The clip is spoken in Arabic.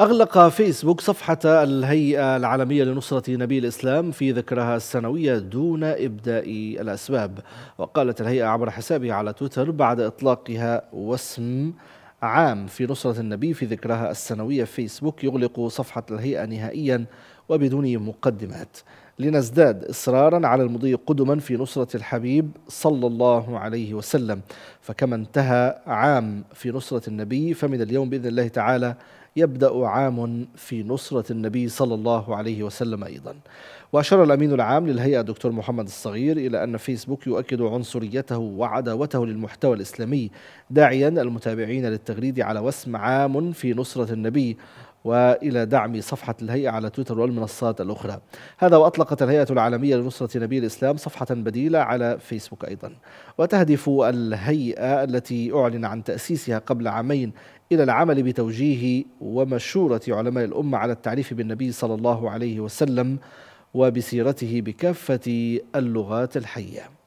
أغلق فيسبوك صفحة الهيئة العالمية لنصرة نبي الإسلام في ذكرها السنوية دون إبداء الأسباب وقالت الهيئة عبر حسابها على تويتر بعد إطلاقها واسم عام في نصرة النبي في ذكرها السنوية فيسبوك يغلق صفحة الهيئة نهائيا وبدون مقدمات لنزداد إصرارا على المضي قدما في نصرة الحبيب صلى الله عليه وسلم فكما انتهى عام في نصرة النبي فمن اليوم بإذن الله تعالى يبدأ عام في نصرة النبي صلى الله عليه وسلم أيضا وأشار الأمين العام للهيئة الدكتور محمد الصغير إلى أن فيسبوك يؤكد عنصريته وعداوته للمحتوى الإسلامي داعيا المتابعين للتغريد على وسم عام في نصرة النبي والى دعم صفحه الهيئه على تويتر والمنصات الاخرى. هذا واطلقت الهيئه العالميه لنصره نبي الاسلام صفحه بديله على فيسبوك ايضا. وتهدف الهيئه التي اعلن عن تاسيسها قبل عامين الى العمل بتوجيه ومشوره علماء الامه على التعريف بالنبي صلى الله عليه وسلم وبسيرته بكافه اللغات الحيه.